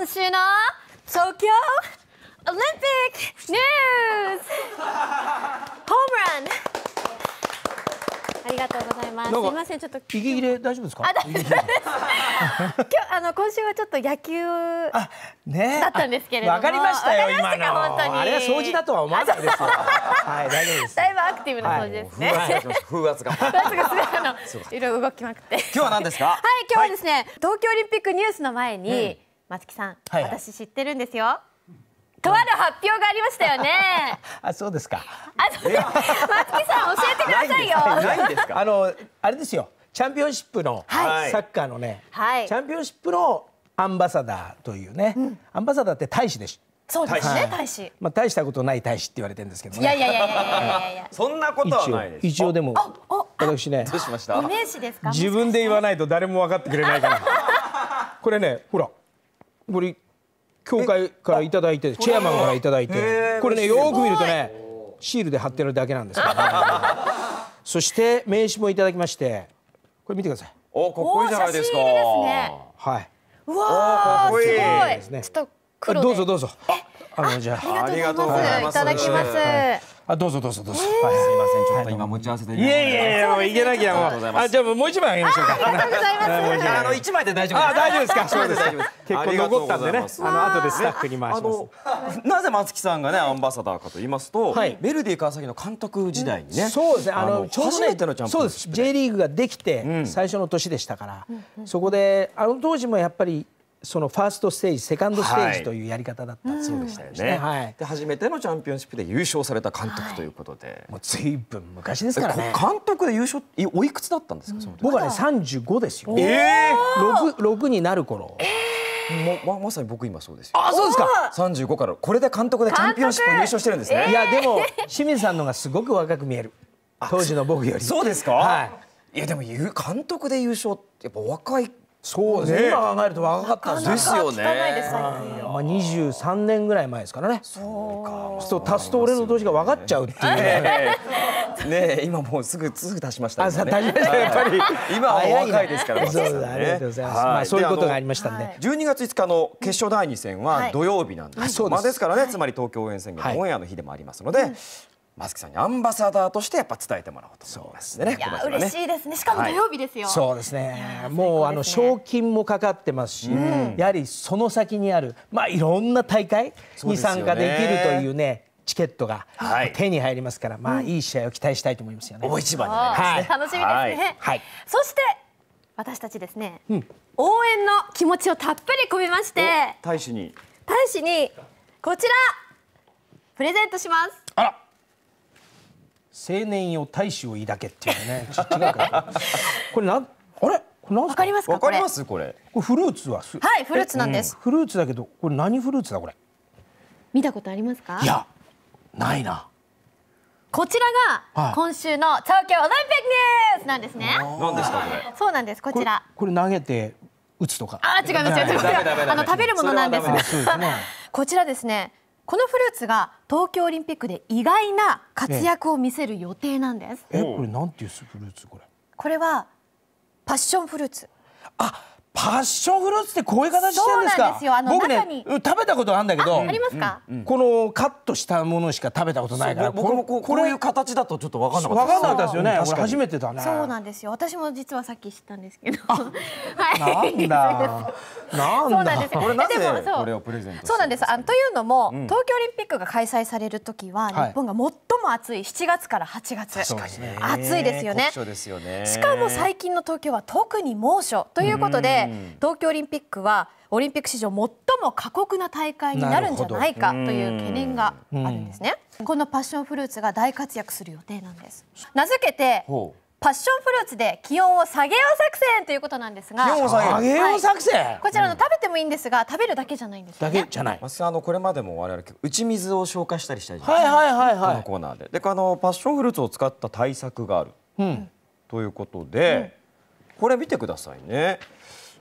今週の東京オリンピックニュースホームランありがとうございます。すみません、ちょっと息切れ大丈夫ですか。あ、大丈夫 今日あの今週はちょっと野球あねだったんですけれども。わかりましたよ今の。本当にあれは掃除だとは思わないですよ。はい、大丈夫です。だいぶアクティブな掃除ですね。風圧が風圧がすごいあのいろいろ動きまくって。今日は何ですか。はい、今日はですね、東京オリンピックニュースの前に。松木さん、はいはい、私知ってるんですよとある発表がありましたよね。あ、そうですか。あ、そうです。松木さん教えてくださいよ。ないんですか。あのあれですよ。チャンピオンシップの、はい、サッカーのね、はい、チャンピオンシップのアンバサダーというね、うん、アンバサダーって大使です。そうですね、はい、大使。まあ大したことない大使って言われてるんですけど、ね、いやいやいやいやいや そんなことはないです。一応でも私ね。どうしました？名刺ですか？自分で言わないと誰も分かってくれないから。これね、ほら。これ教会から頂いてチェアマンから頂いてこれねよく見るとねシールで貼ってるだけなんですけど、ね、そして名刺もいただきましてこれ見てくださいおかっこいいじゃないですかはいうわーっこいちょっと黒どうぞどうぞあのじゃあありがとうございますいただきます、はいあどうぞどうぞどうぞ、はい、すみませんちょっと今持ち合わせていやいやいやもういけなきゃもうあじゃあもう一枚あげましょうかありがとうございますあの一枚で大丈夫あ大丈夫ですかそうです結構残ったんでねあの後でスタッフに回しますなぜ松木さんがねアンバサダーかと言いますとベルディ川崎の監督時代にねそうですねあの初めてのチャンピオンそうです J リーグができて最初の年でしたからそこであの当時もやっぱりそのファーストステージセカンドステージというやり方だった、はい、そうでしたよね、はい、で初めてのチャンピオンシップで優勝された監督ということで、はい、もう随分昔ですからね監督で優勝おいくつだったんですか、うん、僕はね35ですよ、えー、6, 6になる頃、えーままさに僕今そうですよ。あそうですか。三十五からこれで監督でチャンピオンシップ優勝してるんですね。えー、いやでも清水さんのがすごく若く見える。当時の僕より。そうですか。はい。いやでも監督で優勝ってやっぱ若いそうですね。今考えると若かったですよね。まあ二十三年ぐらい前ですからね。そうか。そう足すと俺の年が分かっちゃうっていう。ねえ、今もうすぐすぐ足しました。あ、足しました。やっぱり今は若いですから。そうありがとうございます。まあそういうことがありましたんで。十二月五日の決勝第二戦は土曜日なんです。まあですからね、つまり東京応援戦がオンエアの日でもありますので、松木さんにアンバサダーとしてやっぱ伝えてもらおうと思いますね。ね嬉しいですね。しかも土曜日ですよ。そうですね。もう、あの賞金もかかってますし、やはりその先にあるまあいろんな大会に参加できるというね。チケットが手に入りますから、まあいい試合を期待したいと思いますよね。大一番にないますね。楽しみですね。はい。そして私たちですね、うん、応援の気持ちをたっぷり込めまして、大使に大使にこちらプレゼントします。青年よ大使を抱けっていうね。ち違うかこれなん、あれこわかりますわかりますこれ。これフルーツははいフルーツなんです、うん、フルーツだけどこれ何フルーツだこれ。見たことありますか？いやないな。こちらが今週の東京オリンピックニュースなんですね。なんですかこれ。そうなんですこちら。これ投げて打つとか。あ違います違います。あの食べるものなんですが、こちらですね。このフルーツが東京オリンピックで意外な活躍を見せる予定なんです。え、これなんていうフルーツこれ？これはパッションフルーツ。あ、パッションフルーツってこういう形してるんですか。す僕ね食べたことあるんだけど、ありますか、このカットしたものしか食べたことないから、僕もこういう形だとちょっと分かんなかった。分かんなかったですよね。初めてだね。そうなんですよ。私も実はさっき知ったんですけど、はい。なんだ。なんだ。これなぜこれをプレゼント。そうなんです。あというのも東京オリンピックが開催される時は日本が最も暑い7月から8月。暑いですよね。しかも最近の東京は特に猛暑ということで。東京オリンピックはオリンピック史上最も過酷な大会になるんじゃないかという懸念があるんですね、このパッションフルーツが大活躍する予定なんです名付けてパッションフルーツで気温を下げよう作戦ということなんですが気温を下げよう作戦、こちらの食べてもいいんですが、うん、食べるだけじゃないんですよ、ね、だけじゃない私あのこれまでも我々打ち水を消化したりしたりはいはいはいはいこのコーナーででこのパッションフルーツを使った対策がある、うん、ということで、うん、これ見てくださいね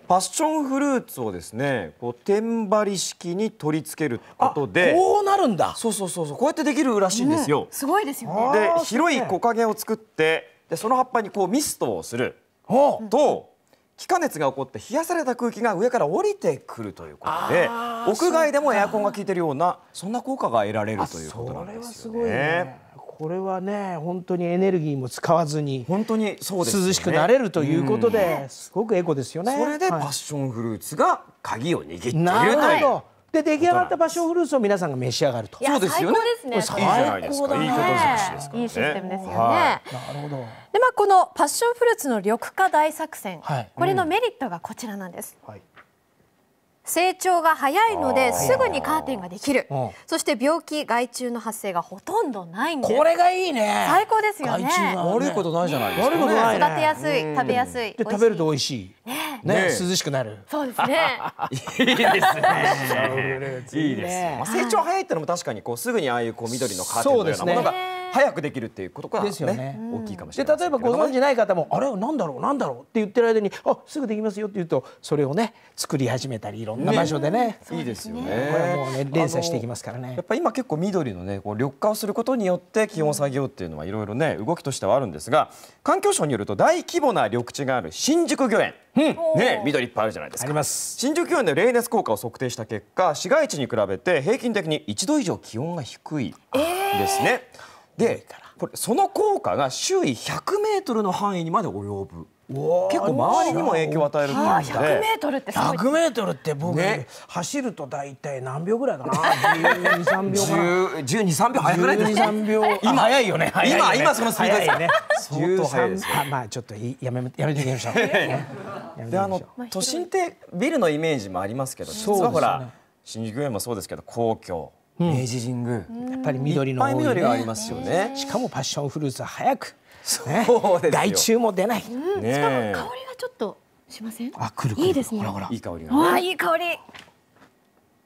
パッションフルーツをですねこう天張り式に取り付けることでこうなるんだそうそうそうそうこうやってできるらしいんですよ、うん、すごいですよねで広い木陰を作ってでその葉っぱにこうミストをすると気化熱が起こって冷やされた空気が上から降りてくるということで屋外でもエアコンが効いてるようなそんな効果が得られるということなんですよね。これはね本当にエネルギーも使わずに本当にそうです、ね、涼しくなれるということで、うん、すごくエコですよねそれでパッションフルーツが鍵を握っているという、はい、で出来上がったパッションフルーツを皆さんが召し上がるとそうですよね最高ですねいいシステムですよね、はい、なるほどでまあこのパッションフルーツの緑化大作戦、はい、これのメリットがこちらなんです、はい成長が早いのですぐにカーテンができる、そして病気害虫の発生がほとんどないんですこれがいいね最高ですよね、ね、悪いことないじゃないですか、ね、悪いことない、ね、育てやすい食べやすい食べると美味しいね涼しくなるそうですね いいですね いいです、まあ、成長早いってのも確かにこうすぐにああいうこう緑のカーテンのようなものが早くできるっていうことが、ね、ですよね大きいかもしれないで例えばご存じない方もあれなんだろうなんだろうって言ってる間にあすぐできますよって言うとそれをね作り始めたりいろんな場所でね、ね、いいですよねこれもうね連鎖していきますからねやっぱり今結構緑のねこう緑化をすることによって気温作業っていうのはいろいろね動きとしてはあるんですが環境省によると大規模な緑地がある新宿御苑うん、ね緑いっぱいあるじゃないですか新宿御苑で冷熱効果を測定した結果市街地に比べて平均的に1度以上気温が低いですね、えーでこれその効果が周囲100メートルの範囲にまで及ぶ。結構周りにも影響を与えるってで100メートルって1メートルって僕、ね、走ると大体何秒ぐらいかな十二三秒かな12、3秒早くないですか秒 今早いよね今今そのスピードですね相当早いですまあちょっとやめやめてみましょう であの都心ってビルのイメージもありますけど実はほら新宿御もそうですけど皇居明治神宮、やっぱり緑の、ね、緑がありますよねしかもパッションフルーツは早く、そうです害虫も出ない、うんね、しかも香りがちょっとしませんあくるいいですねほらほらいい香りが、ね、いい香り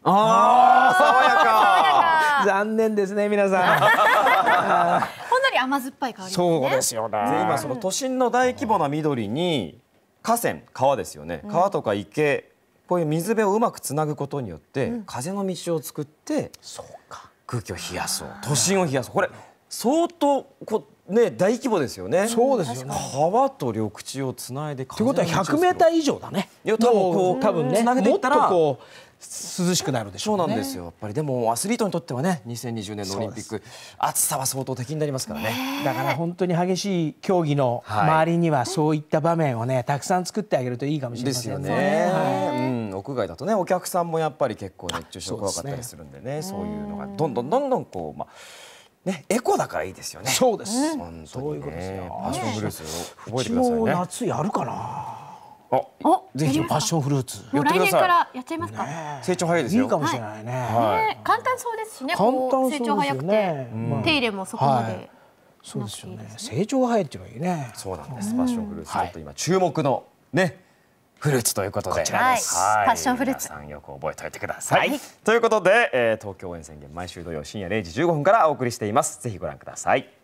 ああ爽やか残念ですね皆さん ほんのり甘酸っぱい香り、そうですよね今その都心の大規模な緑に河川川ですよね川とか池こういう水辺をうまくつなぐことによって、うん、風の道を作って空気を冷やそう都心を冷やそうこれ相当こね大規模ですよね。そうですよね。川と緑地をつないで。ということは100メーター以上だね。いや多分こう多分ね。つなげていったら。こう涼しくなるでしょう、ね、そうなんですよやっぱりでもアスリートにとってはね2020年のオリンピック暑さは相当敵になりますからね、ね、だから本当に激しい競技の周りにはそういった場面をねたくさん作ってあげるといいかもしれませんね。ですよね、はい屋外だとねお客さんもやっぱり結構熱中症怖かったりするんでね、ね、そういうのがどんどんどんどんこうまあね、エコだからいいですよね。そうです。ね、そういうことですよ。パッションフルーツ覚えてくださいね。夏やるかな。あ、あぜひパッションフルーツ。来年からやっちゃいますか。成長早いですよ。いいかもしれないね。はい、簡単そうですしね。簡単成長早くて、手入れもそこまで。そうですよね。成長が早いっていうのはいいね。そうなんです。パッションフルーツちょっと今注目のねフルーツということで、はい、パッションフルーツ。皆さんよく覚えておいてください。はい、ということで、えー、東京応援宣言毎週土曜深夜零時十五分からお送りしています。ぜひご覧ください。